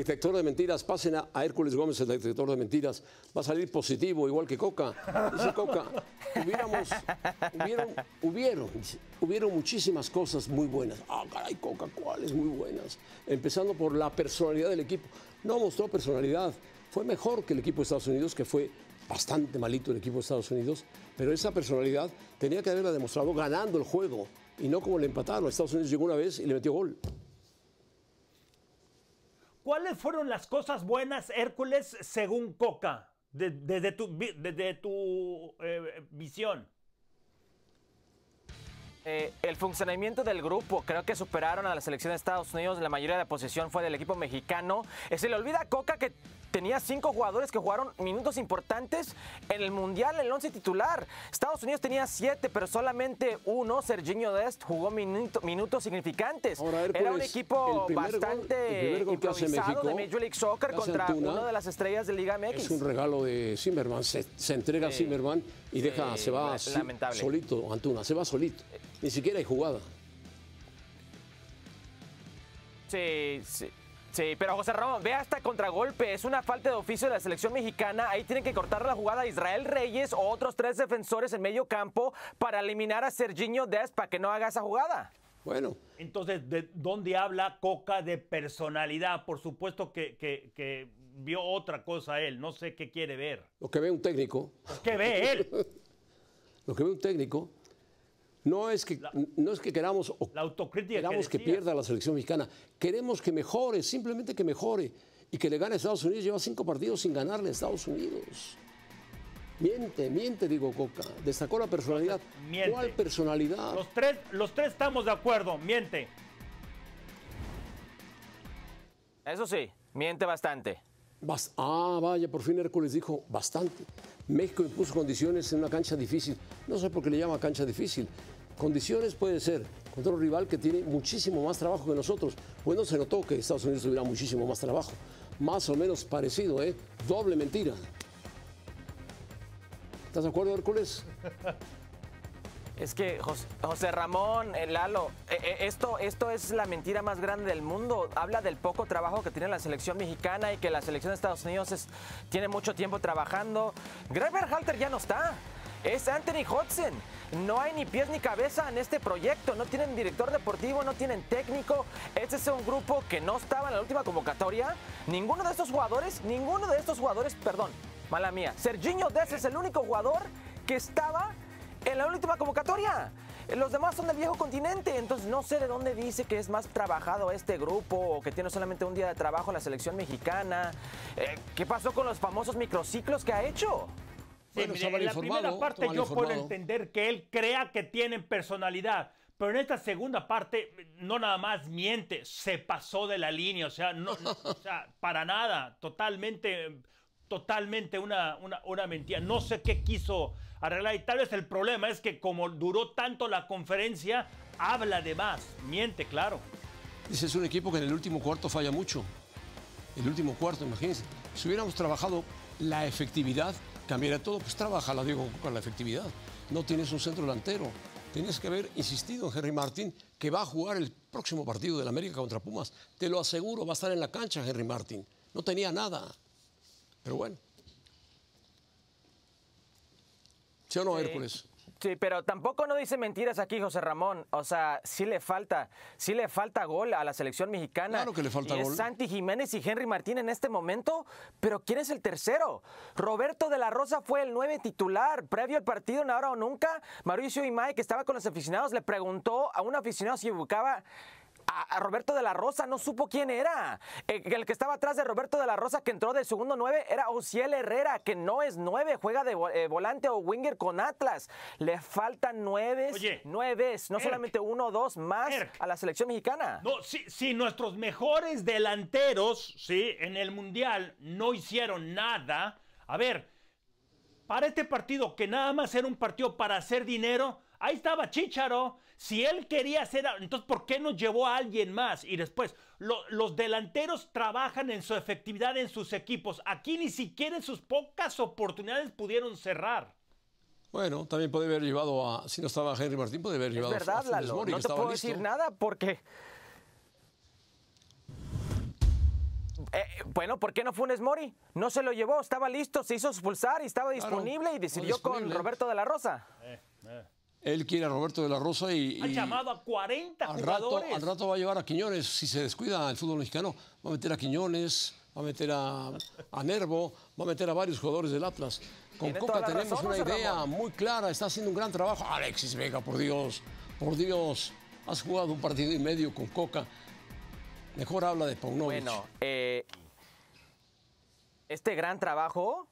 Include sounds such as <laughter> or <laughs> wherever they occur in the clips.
detector de mentiras, pasen a, Hércules Gómez el detector de mentiras, va a salir positivo, igual que Coca. Dice Coca, hubiéramos, hubieron, hubieron, muchísimas cosas muy buenas. Ah, caray, Coca, ¿cuáles muy buenas? Empezando por la personalidad del equipo. No mostró personalidad, fue mejor que el equipo de Estados Unidos, que fue bastante malito el equipo de Estados Unidos, pero esa personalidad tenía que haberla demostrado ganando el juego y no como le empataron. Estados Unidos llegó una vez y le metió gol. ¿Cuáles fueron las cosas buenas, Hércules, según Coca, desde de, tu, tu eh, visión? Eh, el funcionamiento del grupo, creo que superaron a la selección de Estados Unidos, la mayoría de la posición fue del equipo mexicano. Eh, se le olvida a Coca que tenía cinco jugadores que jugaron minutos importantes en el Mundial, el 11 titular. Estados Unidos tenía siete, pero solamente uno, Serginho Dest, jugó minutos significantes. Era un pues, equipo bastante improvisado de Major League Soccer contra una de las estrellas de Liga MX. Es un regalo de Zimmerman, se, entrega a Zimmerman y deja, se va solito, Antuna, se va solito. Eh, ni siquiera hay jugada. Sí, sí. Sí, pero José Ramón, ve hasta contragolpe, es una falta de oficio de la selección mexicana, ahí tienen que cortar la jugada Israel Reyes o otros tres defensores en medio campo para eliminar a Serginho Dest para que no haga esa jugada. Bueno. Entonces, ¿de dónde habla Coca de personalidad? Por supuesto que, que vio otra cosa él, no sé qué quiere ver. Lo que ve un técnico. ¿Qué ve él? <laughs> Lo que ve un técnico. No es que, no es que queramos, que, pierda la selección mexicana. Queremos que mejore, simplemente que mejore. Y que le gane a Estados Unidos. Lleva cinco partidos sin ganarle a Estados Unidos. Miente, miente, digo Coca. Destacó la personalidad. Miente. ¿Cuál personalidad? Los tres, los tres estamos de acuerdo. Miente. Eso sí, miente bastante. ah, vaya, por fin Hércules dijo bastante. México impuso condiciones en una cancha difícil. No sé por qué le llama cancha difícil condiciones puede ser contra un rival que tiene muchísimo más trabajo que nosotros. Bueno, se notó que Estados Unidos tuviera muchísimo más trabajo. Más o menos parecido, ¿eh? Doble mentira. ¿Estás de acuerdo, Hércules? <laughs> Es que José, Ramón, eh, Lalo, eh, eh, esto, esto es la mentira más grande del mundo. Habla del poco trabajo que tiene la selección mexicana y que la selección de Estados Unidos tiene mucho tiempo trabajando. Greber Halter ya no está es Anthony Hudson, No hay ni pies ni cabeza en este proyecto. No tienen director deportivo, no tienen técnico. Este es un grupo que no estaba en la última convocatoria. Ninguno de estos jugadores, ninguno de estos jugadores, perdón, mala mía. Serginho Dez es el único jugador que estaba en la última convocatoria. Los demás son del viejo continente, entonces no sé de dónde dice que es más trabajado este grupo o que tiene solamente un día de trabajo en la selección mexicana. Eh, ¿Qué pasó con los famosos microciclos que ha hecho? en la primera parte yo puedo entender que él crea que tienen personalidad, pero en esta segunda parte no nada más miente, se pasó de la línea, o sea, no, para nada, totalmente totalmente una, una, una, mentira. No sé qué quiso arreglar. Y tal vez el problema es que como duró tanto la conferencia, habla de más. Miente, claro. Ese es un equipo que en el último cuarto falla mucho. El último cuarto, imagínense. Si hubiéramos trabajado la efectividad, cambiaría todo. Pues trabaja, la digo, con la efectividad. No tienes un centro delantero. Tienes que haber insistido en Henry Martín, que va a jugar el próximo partido del América contra Pumas. Te lo aseguro, va a estar en la cancha Henry Martín. No tenía nada. Pero bueno. ¿Sí o no, Hércules? Sí, pero tampoco no dice mentiras aquí, José Ramón. O sea, sí le falta, sí le falta gol a la selección mexicana. Claro que le falta gol. Santi Jiménez y Henry Martín en este momento, pero ¿quién es el tercero? Roberto de la Rosa fue el nueve titular. Previo al partido, en ahora o nunca, Mauricio Imay, que estaba con los aficionados, le preguntó a un aficionado si buscaba a, Roberto de la Rosa, no supo quién era. El, que estaba atrás de Roberto de la Rosa que entró del segundo nueve, era Ociel Herrera, que no es nueve, juega de eh, volante o winger con Atlas. Le faltan nueve 9, no solamente uno o dos más a la selección mexicana. No, si, nuestros mejores delanteros, sí, en el Mundial no hicieron nada, a ver, para este partido que nada más era un partido para hacer dinero, ahí estaba Chícharo, si él quería hacer, entonces, ¿por qué no llevó a alguien más? Y después, los delanteros trabajan en su efectividad en sus equipos. Aquí ni siquiera en sus pocas oportunidades pudieron cerrar. Bueno, también puede haber llevado a, si no estaba Henry Martín, puede haber llevado a, No te puedo decir nada porque... Eh, eh, bueno, ¿por qué no Funes Mori? No se lo llevó, estaba listo, se hizo expulsar y estaba disponible y decidió con Roberto de la Rosa. Eh, él quiere a Roberto de la Rosa y. Ha llamado a 40 al jugadores. Rato, al rato va a llevar a Quiñones. Si se descuida el fútbol mexicano, va a meter a Quiñones, va a meter a, a Nervo, va a meter a varios jugadores del Atlas. Con Coca tenemos una idea muy clara. Está haciendo un gran trabajo. Alexis Vega, por Dios, por Dios. Has jugado un partido y medio con Coca. Mejor habla de Paunovic. Bueno, eh, este gran trabajo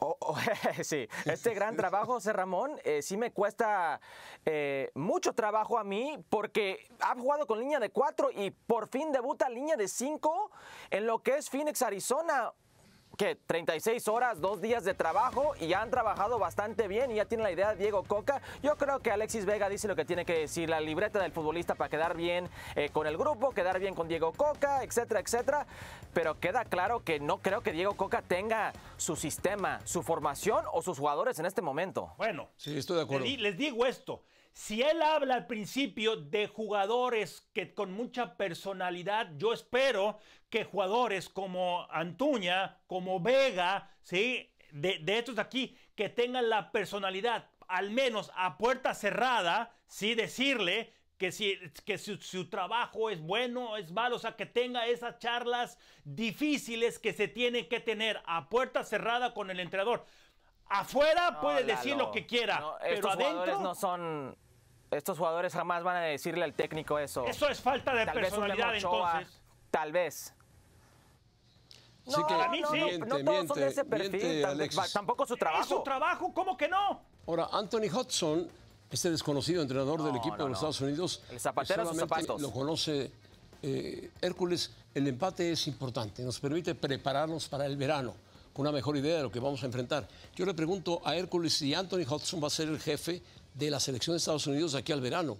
Oh, oh, <laughs> sí, este gran trabajo, José Ramón, eh, sí me cuesta eh, mucho trabajo a mí porque ha jugado con línea de 4 y por fin debuta línea de 5 en lo que es Phoenix, Arizona, que 36 horas, dos días de trabajo y han trabajado bastante bien y ya tiene la idea Diego Coca. Yo creo que Alexis Vega dice lo que tiene que decir, la libreta del futbolista para quedar bien eh, con el grupo, quedar bien con Diego Coca, etcétera, etcétera. Pero queda claro que no creo que Diego Coca tenga su sistema, su formación o sus jugadores en este momento. Bueno, sí, estoy de acuerdo. les digo esto. Si él habla al principio de jugadores que con mucha personalidad, yo espero que jugadores como Antuña, como Vega, ¿sí? De, estos de aquí, que tengan la personalidad, al menos a puerta cerrada, ¿sí? Decirle que si, que su, trabajo es bueno, es malo, o sea, que tenga esas charlas difíciles que se tienen que tener a puerta cerrada con el entrenador. Afuera puede decir lo que quiera, pero adentro no son estos jugadores jamás van a decirle al técnico eso. Eso es falta de personalidad, entonces. Tal vez. no, a mí sí. no, todos ese perfil. tampoco su trabajo. ¿Es su trabajo? ¿Cómo que no? Ahora, Anthony Hudson, este desconocido entrenador del equipo de los Estados Unidos, el zapatero zapatos. lo conoce eh, Hércules. El empate es importante, nos permite prepararnos para el verano con una mejor idea de lo que vamos a enfrentar. Yo le pregunto a Hércules si Anthony Hudson va a ser el jefe de la selección de Estados Unidos aquí al verano.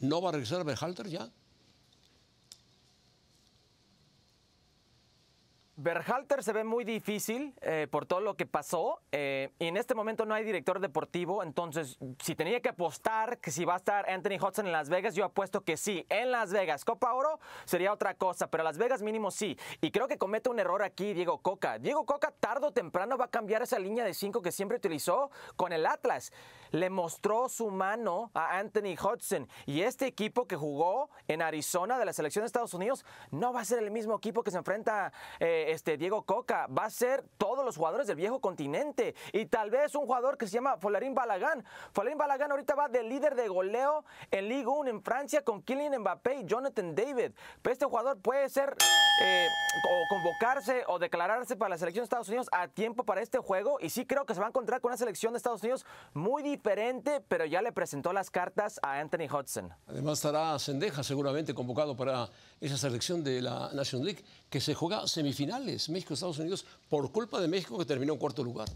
¿No va a regresar Berhalter ya? Berhalter se ve muy difícil eh, por todo lo que pasó eh, y en este momento no hay director deportivo, entonces si tenía que apostar que si va a estar Anthony Hudson en Las Vegas, yo apuesto que sí, en Las Vegas. Copa Oro sería otra cosa, pero Las Vegas mínimo sí. Y creo que comete un error aquí Diego Coca. Diego Coca tarde o temprano va a cambiar esa línea de cinco que siempre utilizó con el Atlas le mostró su mano a Anthony Hudson. Y este equipo que jugó en Arizona de la selección de Estados Unidos no va a ser el mismo equipo que se enfrenta eh, este Diego Coca. Va a ser todos los jugadores del viejo continente. Y tal vez un jugador que se llama Folarín Balagán. Folarín Balagán ahorita va de líder de goleo en Ligue 1 en Francia con Kylian Mbappé y Jonathan David. Pero pues este jugador puede ser eh, o convocarse o declararse para la selección de Estados Unidos a tiempo para este juego. Y sí creo que se va a encontrar con una selección de Estados Unidos muy difícil diferente, pero ya le presentó las cartas a Anthony Hudson. Además estará Sendeja seguramente convocado para esa selección de la National League, que se juega semifinales México-Estados Unidos por culpa de México que terminó en cuarto lugar.